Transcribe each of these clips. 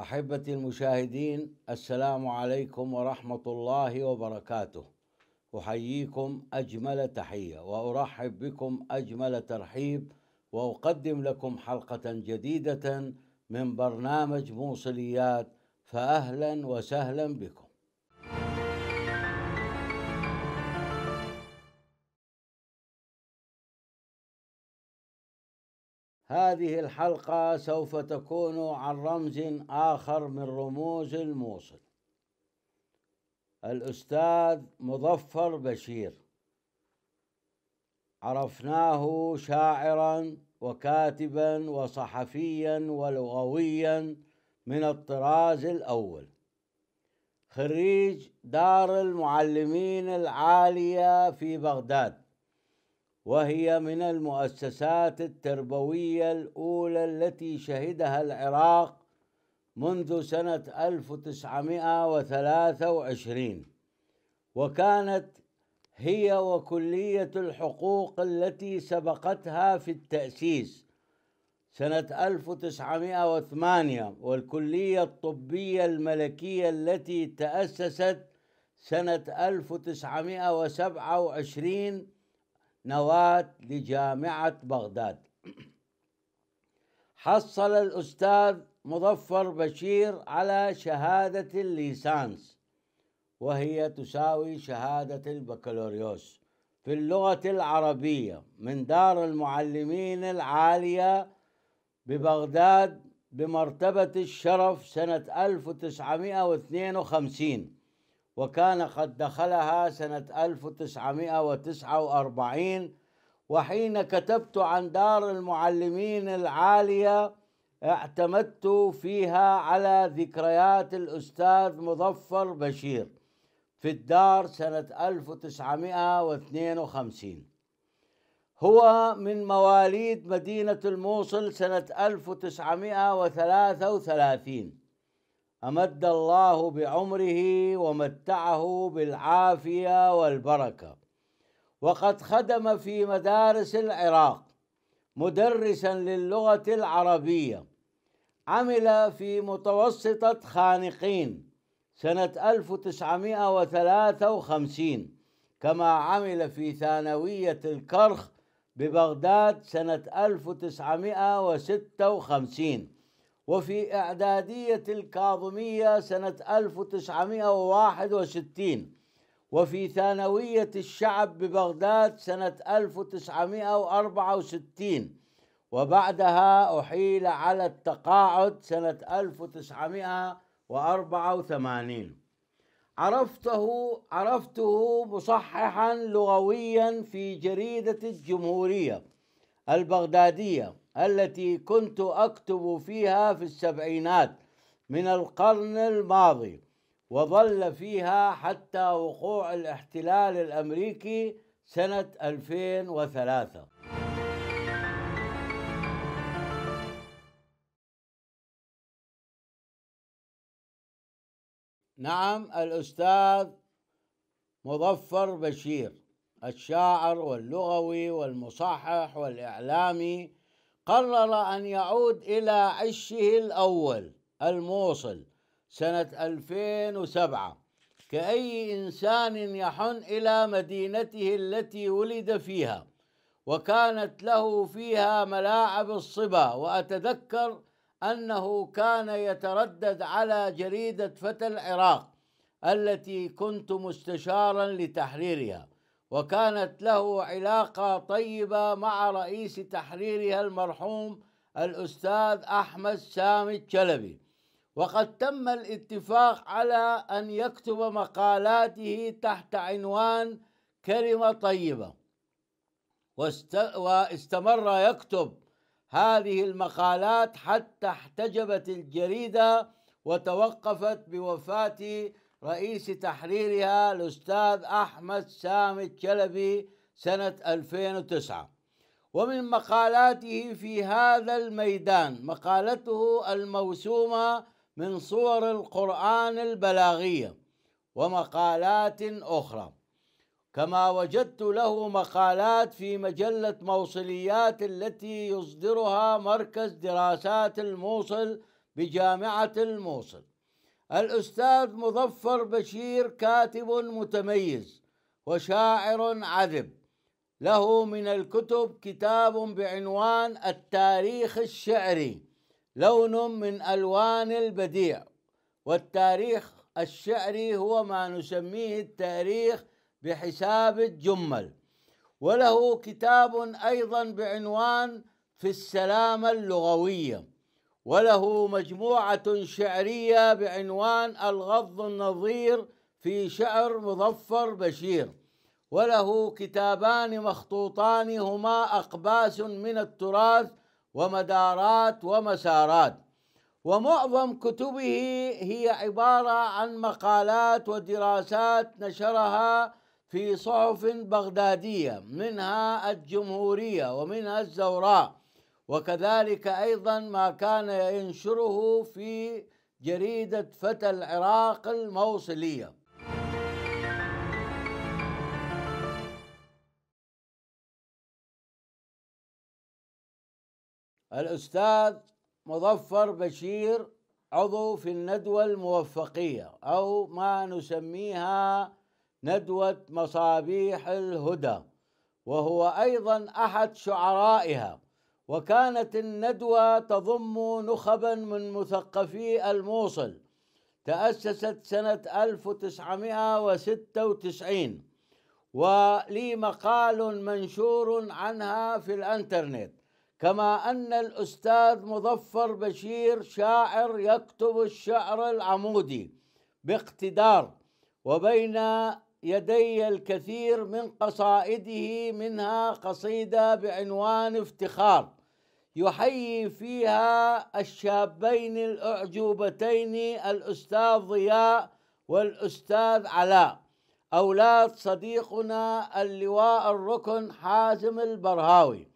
احبتي المشاهدين السلام عليكم ورحمه الله وبركاته احييكم اجمل تحيه وارحب بكم اجمل ترحيب واقدم لكم حلقه جديده من برنامج موصليات فاهلا وسهلا بكم هذه الحلقة سوف تكون عن رمز آخر من رموز الموصل الأستاذ مظفر بشير عرفناه شاعرا وكاتبا وصحفيا ولغويا من الطراز الأول خريج دار المعلمين العالية في بغداد وهي من المؤسسات التربوية الأولى التي شهدها العراق منذ سنة 1923 وكانت هي وكلية الحقوق التي سبقتها في التأسيس سنة 1908 والكلية الطبية الملكية التي تأسست سنة 1927 نواة لجامعة بغداد حصل الأستاذ مظفر بشير على شهادة الليسانس وهي تساوي شهادة البكالوريوس في اللغة العربية من دار المعلمين العالية ببغداد بمرتبة الشرف سنة 1952 وكان قد دخلها سنة 1949 وحين كتبت عن دار المعلمين العالية اعتمدت فيها على ذكريات الأستاذ مظفر بشير في الدار سنة 1952 هو من مواليد مدينة الموصل سنة 1933 امد الله بعمره ومتعه بالعافيه والبركه وقد خدم في مدارس العراق مدرسا للغه العربيه عمل في متوسطه خانقين سنه 1953 كما عمل في ثانويه الكرخ ببغداد سنه 1956 وفي إعدادية الكاظمية سنة 1961 وفي ثانوية الشعب ببغداد سنة 1964 وبعدها أحيل على التقاعد سنة 1984 عرفته عرفته مصححا لغويا في جريدة الجمهورية البغدادية التي كنت اكتب فيها في السبعينات من القرن الماضي وظل فيها حتى وقوع الاحتلال الامريكي سنه 2003 نعم الاستاذ مظفر بشير الشاعر واللغوي والمصحح والاعلامي قرر أن يعود إلى عشه الأول الموصل سنة 2007 كأي إنسان يحن إلى مدينته التي ولد فيها وكانت له فيها ملاعب الصبا وأتذكر أنه كان يتردد على جريدة فتى العراق التي كنت مستشارا لتحريرها وكانت له علاقة طيبة مع رئيس تحريرها المرحوم الأستاذ أحمد سامي الشلبي وقد تم الاتفاق على أن يكتب مقالاته تحت عنوان كلمة طيبة واستمر يكتب هذه المقالات حتى احتجبت الجريدة وتوقفت بوفاة رئيس تحريرها الأستاذ أحمد سامي الشلبي سنة 2009 ومن مقالاته في هذا الميدان مقالته الموسومة من صور القرآن البلاغية ومقالات أخرى كما وجدت له مقالات في مجلة موصليات التي يصدرها مركز دراسات الموصل بجامعة الموصل الأستاذ مظفر بشير كاتب متميز وشاعر عذب له من الكتب كتاب بعنوان التاريخ الشعري لون من ألوان البديع والتاريخ الشعري هو ما نسميه التاريخ بحساب الجمل وله كتاب أيضا بعنوان في السلامة اللغوية وله مجموعة شعرية بعنوان الغض النظير في شعر مظفر بشير وله كتابان مخطوطان هما أقباس من التراث ومدارات ومسارات ومعظم كتبه هي عبارة عن مقالات ودراسات نشرها في صحف بغدادية منها الجمهورية ومنها الزوراء وكذلك أيضا ما كان ينشره في جريدة فتى العراق الموصلية الأستاذ مظفر بشير عضو في الندوة الموفقية أو ما نسميها ندوة مصابيح الهدى وهو أيضا أحد شعرائها وكانت الندوة تضم نخبا من مثقفي الموصل تأسست سنة 1996 ولي مقال منشور عنها في الانترنت كما أن الأستاذ مظفر بشير شاعر يكتب الشعر العمودي باقتدار وبين يدي الكثير من قصائده منها قصيدة بعنوان افتخار يحيي فيها الشابين الأعجوبتين الأستاذ ضياء والأستاذ علاء أولاد صديقنا اللواء الركن حازم البرهاوي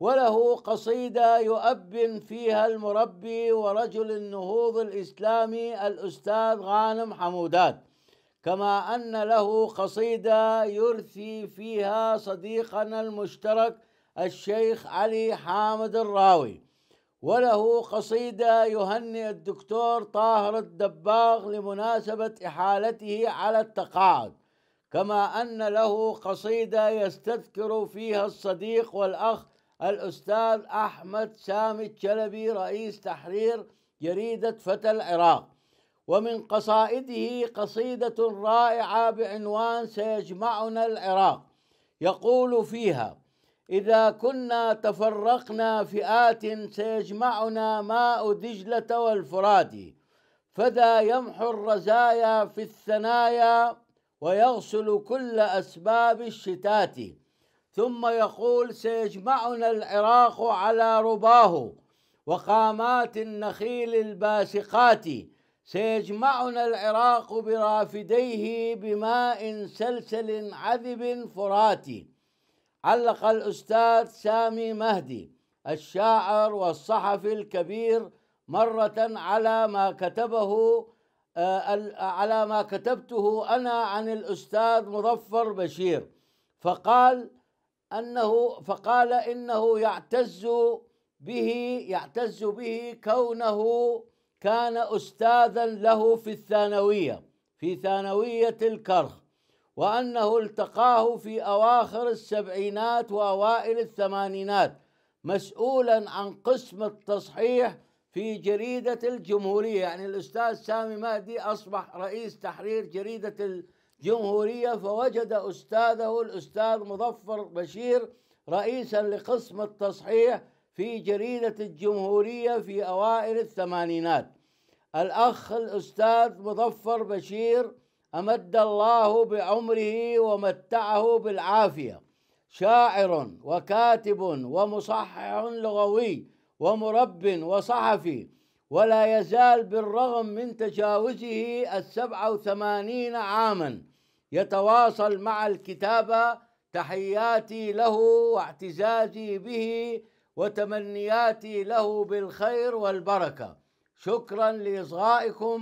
وله قصيدة يؤبن فيها المربي ورجل النهوض الإسلامي الأستاذ غانم حمودات كما أن له قصيدة يرثي فيها صديقنا المشترك الشيخ علي حامد الراوي وله قصيدة يهنئ الدكتور طاهر الدباغ لمناسبة إحالته على التقاعد كما أن له قصيدة يستذكر فيها الصديق والأخ الأستاذ أحمد سامي الشلبي رئيس تحرير جريدة فتى العراق ومن قصائده قصيدة رائعة بعنوان سيجمعنا العراق يقول فيها إذا كنا تفرقنا فئات سيجمعنا ماء دجلة والفرات فذا يمحو الرزايا في الثنايا ويغسل كل أسباب الشتات ثم يقول سيجمعنا العراق على رباه وقامات النخيل الباسقات سيجمعنا العراق برافديه بماء سلسل عذب فراتي علق الأستاذ سامي مهدي الشاعر والصحفي الكبير مرة على ما كتبه آه، على ما كتبته أنا عن الأستاذ مظفر بشير فقال أنه فقال إنه يعتز به يعتز به كونه كان أستاذا له في الثانوية في ثانوية الكرخ وأنه التقاه في أواخر السبعينات وأوائل الثمانينات مسؤولا عن قسم التصحيح في جريدة الجمهورية يعني الأستاذ سامي مهدي أصبح رئيس تحرير جريدة الجمهورية فوجد أستاذه الأستاذ مظفر بشير رئيسا لقسم التصحيح في جريدة الجمهورية في أوائل الثمانينات الأخ الأستاذ مظفر بشير أمد الله بعمره ومتعه بالعافية شاعر وكاتب ومصحح لغوي ومرب وصحفي ولا يزال بالرغم من تجاوزه السبعة وثمانين عاما يتواصل مع الكتابة تحياتي له واعتزازي به وتمنياتي له بالخير والبركه شكرا لاصغائكم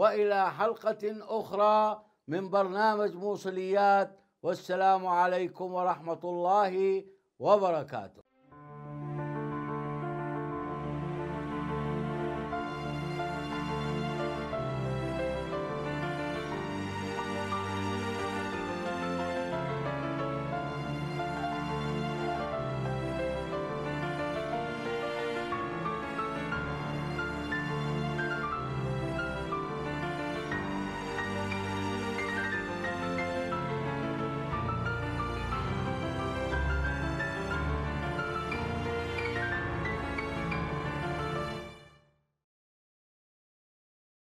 والى حلقه اخرى من برنامج موصليات والسلام عليكم ورحمه الله وبركاته